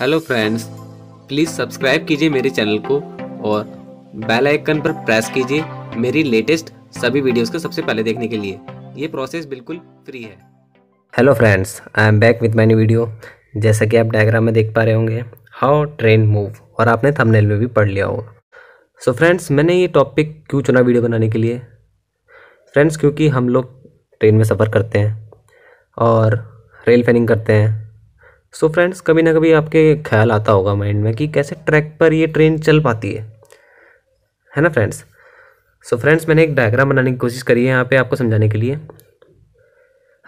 hello friends please subscribe कीजिए मेरे channel को और बेल आइकन पर प्रेस कीजिए मेरी लेटेस्ट सभी वीडियोस को सबसे पहले देखने के लिए ये प्रोसेस बिल्कुल फ्री है hello friends I am back with my new video जैसा कि आप डायग्राम में देख पा रहे होंगे हाउ ट्रेन मूव और आपने थंबनेल में भी पढ़ लिया होगा सो फ्रेंड्स मैंने ये टॉपिक क्यों चुना वीडियो बनाने के लिए फ्रेंड्स क्योंकि हम लोग ट्रेन में सफ़र करते हैं और रेल फेनिंग करते हैं सो so फ्रेंड्स कभी ना कभी आपके ख्याल आता होगा माइंड में कि कैसे ट्रैक पर ये ट्रेन चल पाती है है ना फ्रेंड्स सो फ्रेंड्स मैंने एक डायग्राम बनाने की कोशिश करी है यहाँ पे आपको समझाने के लिए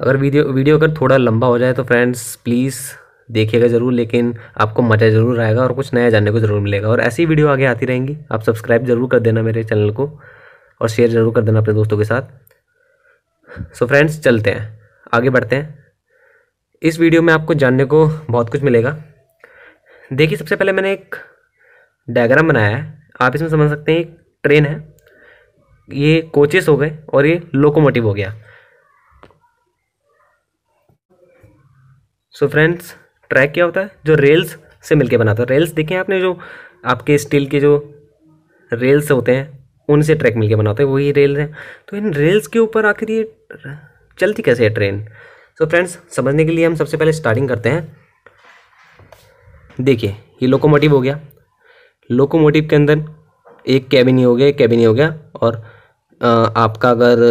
अगर वीडियो वीडियो अगर थोड़ा लंबा हो जाए तो फ्रेंड्स प्लीज़ देखिएगा ज़रूर लेकिन आपको मज़ा ज़रूर आएगा और कुछ नया जानने को ज़रूर मिलेगा और ऐसी वीडियो आगे आती रहेंगी आप सब्सक्राइब ज़रूर कर देना मेरे चैनल को और शेयर ज़रूर कर देना अपने दोस्तों के साथ सो so फ्रेंड्स चलते हैं आगे बढ़ते हैं इस वीडियो में आपको जानने को बहुत कुछ मिलेगा देखिए सबसे पहले मैंने एक डायग्राम बनाया है आप इसमें समझ सकते हैं एक ट्रेन है ये कोचेस हो गए और ये लोकोमोटिव हो गया सो so फ्रेंड्स ट्रैक क्या होता है जो रेल्स से मिलके बनाता है रेल्स देखे आपने जो आपके स्टील के जो रेल्स होते हैं उनसे ट्रैक मिलके बनाते हैं वही रेल्स हैं तो इन रेल्स के ऊपर आखिर ये चलती कैसे है ट्रेन सो so फ्रेंड्स समझने के लिए हम सबसे पहले स्टार्टिंग करते हैं देखिए ये लोकोमोटिव हो गया लोकोमोटिव के अंदर एक कैबिन ही हो गया एक कैबिन ही हो गया और आपका अगर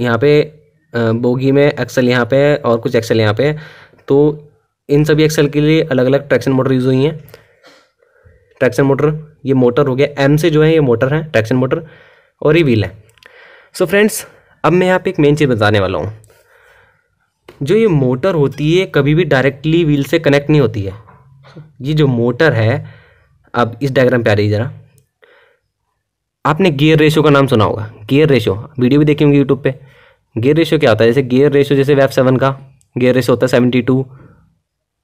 यहाँ पे बोगी में एक्सल यहाँ पे है और कुछ एक्सल यहाँ पे है तो इन सभी एक्सल के लिए अलग अलग ट्रैक्शन मोटर यूज़ हुई हैं ट्रैक्शन मोटर ये मोटर हो गया एम से जो है ये मोटर है ट्रैक्शन मोटर और ये व्हील है सो so फ्रेंड्स अब मैं यहाँ पे एक मेन चीज़ बताने वाला हूँ जो ये मोटर होती है कभी भी डायरेक्टली व्हील से कनेक्ट नहीं होती है ये जो मोटर है अब इस डायग्राम पे आ रही ज़रा आपने गियर रेशो का नाम सुना होगा गियर रेशो वीडियो भी देखी होंगी यूट्यूब पे गियर रेशो क्या होता है जैसे गियर रेशो जैसे वेब सेवन का गियर रेशो होता है सेवेंटी टू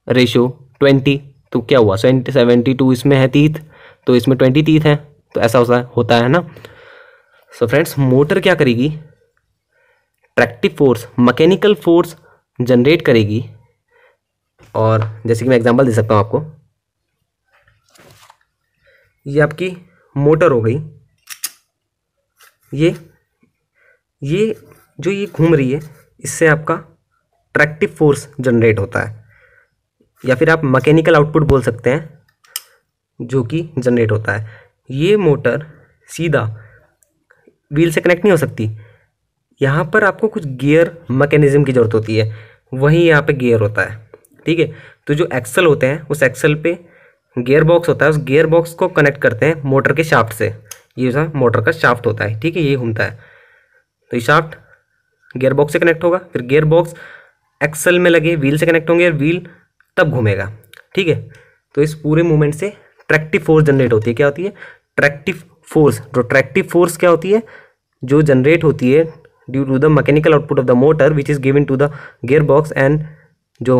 रेशो ट्वेंटी तो क्या हुआ सेवेंटी टू इसमें है तीथ तो इसमें ट्वेंटी तीथ है तो ऐसा होता है होता है ना सो फ्रेंड्स मोटर क्या करेगी tractive force mechanical force generate करेगी और जैसे कि मैं एग्जांपल दे सकता हूँ आपको ये आपकी मोटर हो गई ये ये जो ये घूम रही है इससे आपका ट्रैक्टिव फोर्स जनरेट होता है या फिर आप मैकेनिकल आउटपुट बोल सकते हैं जो कि जनरेट होता है ये मोटर सीधा व्हील से कनेक्ट नहीं हो सकती यहाँ पर आपको कुछ गियर मैकेनिज्म की ज़रूरत होती है वहीं यहाँ पे गियर होता है ठीक है तो जो एक्सल होते हैं उस एक्सल पे गियर बॉक्स होता है उस गियर बॉक्स को कनेक्ट करते हैं मोटर के शाफ्ट से ये उसका मोटर का शाफ्ट होता है ठीक है ये घूमता है तो ये शाफ्ट गियर बॉक्स से कनेक्ट होगा फिर गियर बॉक्स एक्सल में लगे व्हील से कनेक्ट होंगे व्हील तब घूमेगा ठीक है तो इस पूरे मूवमेंट से ट्रैक्टिव फोर्स जनरेट होती है क्या होती है ट्रैक्टिव फोर्स जो ट्रैक्टिव फोर्स क्या होती है जो जनरेट होती है to the mechanical output of the motor which is given to the gear box and जो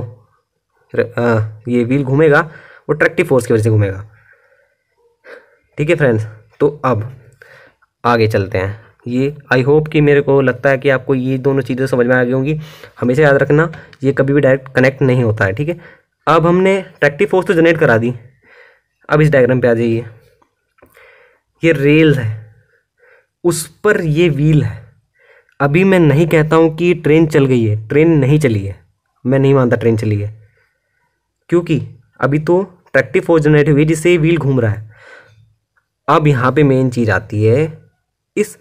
आ, ये व्हील घूमेगा वो ट्रैक्टिव फोर्स की वजह से घूमेगा ठीक है फ्रेंड्स तो अब आगे चलते हैं ये आई होप कि मेरे को लगता है कि आपको ये दोनों चीज़ें समझ में आ गई होंगी हमेशा याद रखना ये कभी भी डायरेक्ट कनेक्ट नहीं होता है ठीक है अब हमने ट्रैक्टिव फोर्स तो जनरेट करा दी अब इस डायग्राम पे आ जाइए ये रेल है उस पर ये व्हील है अभी मैं नहीं कहता हूँ कि ट्रेन चल गई है ट्रेन नहीं चली है मैं नहीं मानता ट्रेन चली है क्योंकि अभी तो ट्रैक्टिव फोर्स जनरेट हुई जिससे व्हील घूम रहा है अब यहाँ पे मेन चीज़ आती है इस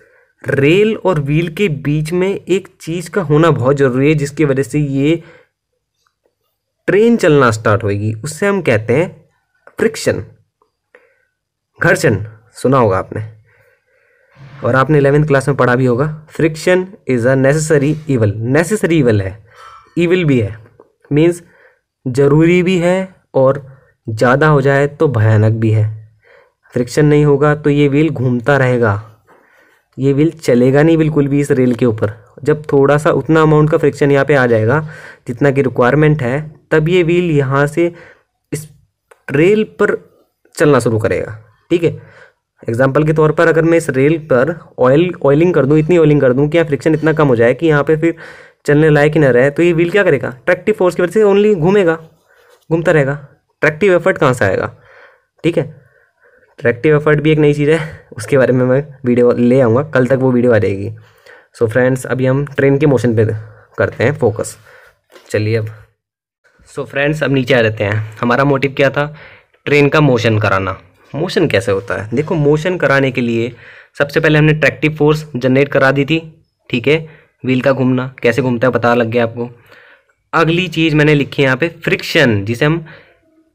रेल और व्हील के बीच में एक चीज़ का होना बहुत ज़रूरी है जिसकी वजह से ये ट्रेन चलना स्टार्ट होगी उससे हम कहते हैं फ्रिक्शन घर्षण सुना होगा आपने और आपने इलेवेंथ क्लास में पढ़ा भी होगा friction is a necessary evil necessary evil है ईविल भी है मीन्स ज़रूरी भी है और ज़्यादा हो जाए तो भयानक भी है फ्रिक्शन नहीं होगा तो ये व्हील घूमता रहेगा ये व्हील चलेगा नहीं बिल्कुल भी इस रेल के ऊपर जब थोड़ा सा उतना अमाउंट का फ्रिक्शन यहाँ पे आ जाएगा जितना की रिक्वायरमेंट है तब ये व्हील यहाँ से इस रेल पर चलना शुरू करेगा ठीक है एग्जाम्पल के तौर पर अगर मैं इस रेल पर ऑयल ऑयलिंग कर दूँ इतनी ऑयलिंग कर दूँ कि यहाँ फ्रिक्शन इतना कम हो जाए कि यहाँ पर फिर चलने लायक ही ना रहे तो ये व्हील क्या करेगा ट्रैक्टिव फोर्स की वजह से ओनली घूमेगा घूमता रहेगा ट्रैक्टिव एफर्ट कहाँ से आएगा ठीक है ट्रैक्टिव एफर्ट भी एक नई चीज़ है उसके बारे में मैं वीडियो ले आऊँगा कल तक वो वीडियो आ जाएगी सो फ्रेंड्स अभी हम ट्रेन के मोशन पे करते हैं फोकस चलिए अब सो so फ्रेंड्स अब नीचे आ जाते हैं हमारा मोटिव क्या था ट्रेन का मोशन कराना मोशन कैसे होता है देखो मोशन कराने के लिए सबसे पहले हमने ट्रैक्टिव फोर्स जनरेट करा दी थी ठीक है व्हील का घूमना कैसे घूमता है पता लग गया आपको अगली चीज़ मैंने लिखी है यहाँ पे फ्रिक्शन जिसे हम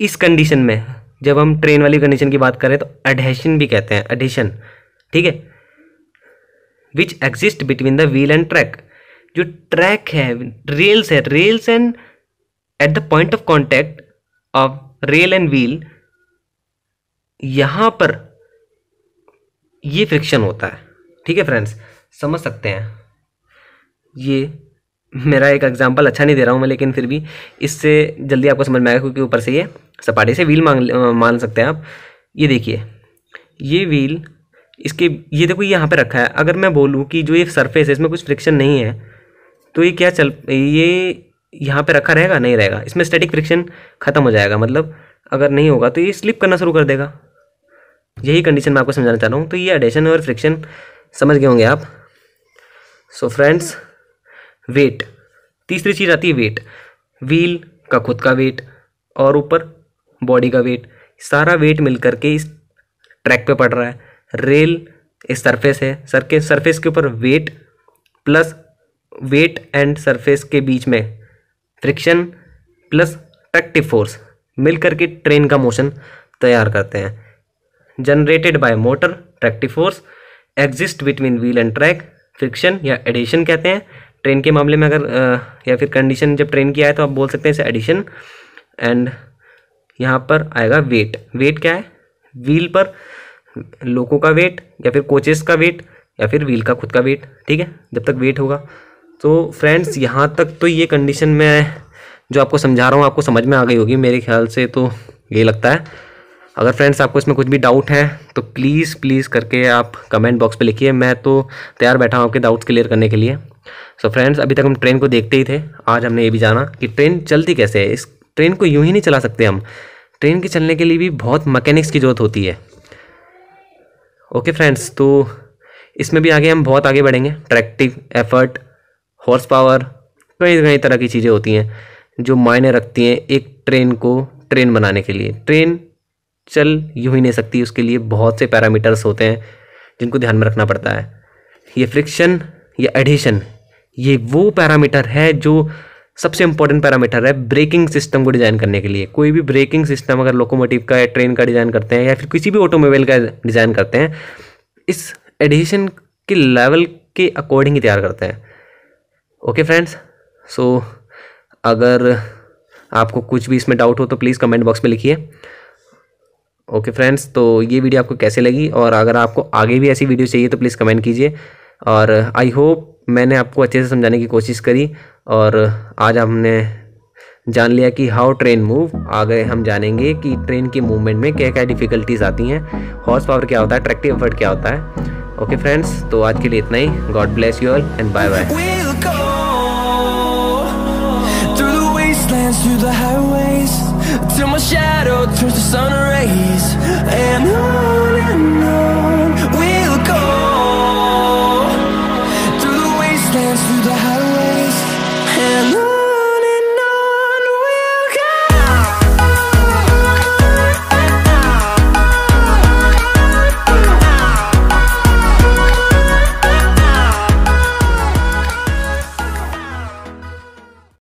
इस कंडीशन में जब हम ट्रेन वाली कंडीशन की बात करें तो एडहेशन भी कहते हैं एडिशन ठीक है which exist between the wheel and track जो ट्रैक है रेल्स है rails and at the point of contact of rail and wheel यहाँ पर ये फ्रिक्शन होता है ठीक है फ्रेंड्स समझ सकते हैं ये मेरा एक एग्जांपल अच्छा नहीं दे रहा हूँ मैं लेकिन फिर भी इससे जल्दी आपको समझ में आएगा क्योंकि ऊपर से ये सपाटे से व्हील मांग मान सकते हैं आप ये देखिए ये व्हील इसके ये देखो ये यहाँ पे रखा है अगर मैं बोलूँ कि जो ये सरफेस है इसमें कुछ फ्रिक्शन नहीं है तो ये क्या चल ये यहाँ पे रखा रहेगा नहीं रहेगा इसमें स्टैटिक फ्रिक्शन ख़त्म हो जाएगा मतलब अगर नहीं होगा तो ये स्लिप करना शुरू कर देगा यही कंडीशन मैं आपको समझाना चाह रहा हूँ तो ये एडेशन और फ्रिक्शन समझ गए होंगे आप सो फ्रेंड्स वेट तीसरी चीज़ आती है वेट व्हील का खुद का वेट और ऊपर बॉडी का वेट सारा वेट मिल करके इस ट्रैक पे पड़ रहा है रेल इस सरफेस है सर के सरफेस के ऊपर weight plus weight and surface के बीच में फ्रिक्शन प्लस ट्रैक्टिव फोर्स मिल करके ट्रेन का मोशन तैयार करते हैं generated by motor tractive force exist between wheel and track friction या एडिशन कहते हैं ट्रेन के मामले में अगर या फिर कंडीशन जब ट्रेन की आए तो आप बोल सकते हैं इसे एडिशन एंड यहाँ पर आएगा वेट वेट क्या है व्हील पर लोगों का वेट या फिर कोचेस का वेट या फिर व्हील का खुद का वेट ठीक है जब तक वेट होगा तो फ्रेंड्स यहाँ तक तो ये कंडीशन में जो आपको समझा रहा हूँ आपको समझ में आ गई होगी मेरे ख्याल से तो ये लगता है अगर फ्रेंड्स आपको इसमें कुछ भी डाउट है तो प्लीज़ प्लीज़ करके आप कमेंट बॉक्स पे लिखिए मैं तो तैयार बैठा हूँ आपके डाउट्स क्लियर करने के लिए सो so फ्रेंड्स अभी तक हम ट्रेन को देखते ही थे आज हमने ये भी जाना कि ट्रेन चलती कैसे है इस ट्रेन को यूँ ही नहीं चला सकते हम ट्रेन के चलने के लिए भी बहुत मकैनिक्स की ज़रूरत होती है ओके फ्रेंड्स तो इसमें भी आगे हम बहुत आगे बढ़ेंगे ट्रैक्टिव एफर्ट हॉर्स पावर कई कई तरह की चीज़ें होती हैं जो मायने रखती हैं एक ट्रेन को ट्रेन बनाने के लिए ट्रेन चल यूँ ही नहीं सकती उसके लिए बहुत से पैरामीटर्स होते हैं जिनको ध्यान में रखना पड़ता है ये फ्रिक्शन या एडिशन ये वो पैरामीटर है जो सबसे इंपॉर्टेंट पैरामीटर है ब्रेकिंग सिस्टम को डिज़ाइन करने के लिए कोई भी ब्रेकिंग सिस्टम अगर लोकोमोटिव का या ट्रेन का डिज़ाइन करते हैं या फिर किसी भी ऑटोमोबाइल का डिज़ाइन करते हैं इस एडिशन के लेवल के अकॉर्डिंग ही तैयार करते हैं ओके फ्रेंड्स सो अगर आपको कुछ भी इसमें डाउट हो तो प्लीज़ कमेंट बॉक्स में लिखिए ओके फ्रेंड्स तो ये वीडियो आपको कैसे लगी और अगर आपको आगे भी ऐसी वीडियो चाहिए तो प्लीज़ कमेंट कीजिए और आई होप मैंने आपको अच्छे से समझाने की कोशिश करी और आज हमने जान लिया कि हाउ ट्रेन मूव आगे हम जानेंगे कि ट्रेन के मूवमेंट में क्या क्या डिफ़िकल्टीज आती हैं हॉर्स पावर क्या होता है ट्रैक्टिव एफर्ट क्या होता है ओके फ्रेंड्स तो आज के लिए इतना ही God bless you all and bye bye Till my shadow turns to sun rays And on and on